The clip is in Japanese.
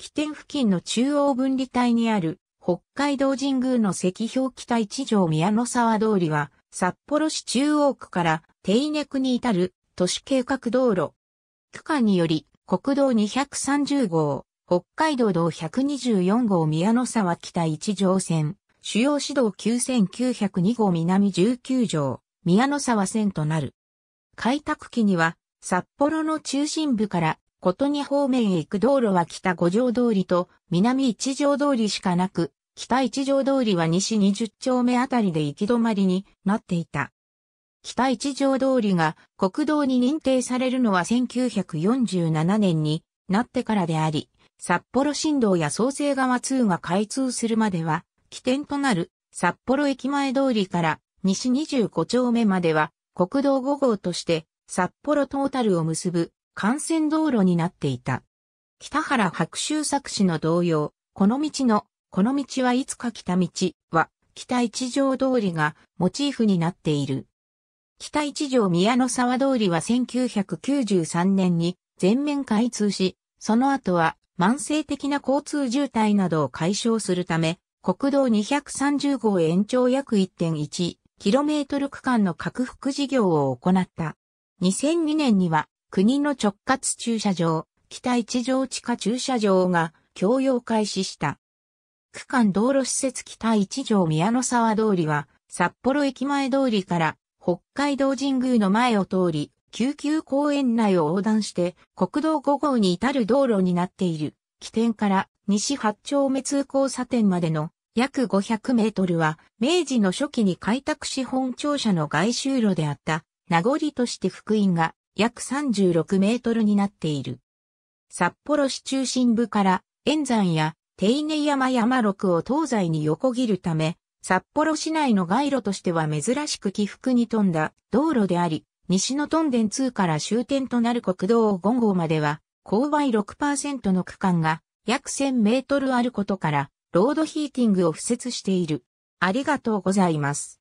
起点付近の中央分離帯にある北海道神宮の石標北一条宮の沢通りは札幌市中央区から手稲区に至る都市計画道路。区間により国道230号、北海道道124号宮の沢北一条線、主要市道9902号南19条、宮の沢線となる。開拓期には札幌の中心部から琴似方面へ行く道路は北五条通りと南一条通りしかなく、北一条通りは西20丁目あたりで行き止まりになっていた。北一条通りが国道に認定されるのは1947年になってからであり、札幌新道や創生川2が開通するまでは、起点となる札幌駅前通りから西25丁目までは国道5号として札幌トータルを結ぶ幹線道路になっていた。北原白秋作詞の同様、この道の、この道はいつか来た道は、北一条通りがモチーフになっている。北一条宮の沢通りは1993年に全面開通し、その後は慢性的な交通渋滞などを解消するため、国道230号延長約 1.1km 区間の拡幅事業を行った。2002年には国の直轄駐車場、北一条地下駐車場が供用開始した。区間道路施設北一条宮の沢通りは、札幌駅前通りから北海道神宮の前を通り、救急公園内を横断して国道5号に至る道路になっている。起点から西八丁目通交差点までの約500メートルは明治の初期に開拓資本庁舎の外周路であった名残として福音が約36メートルになっている。札幌市中心部から円山や手稲山山麓を東西に横切るため、札幌市内の街路としては珍しく起伏に富んだ道路であり、西のトンデン2から終点となる国道5号までは、勾配6%の区間が約1000メートルあることから、ロードヒーティングを付設している。ありがとうございます。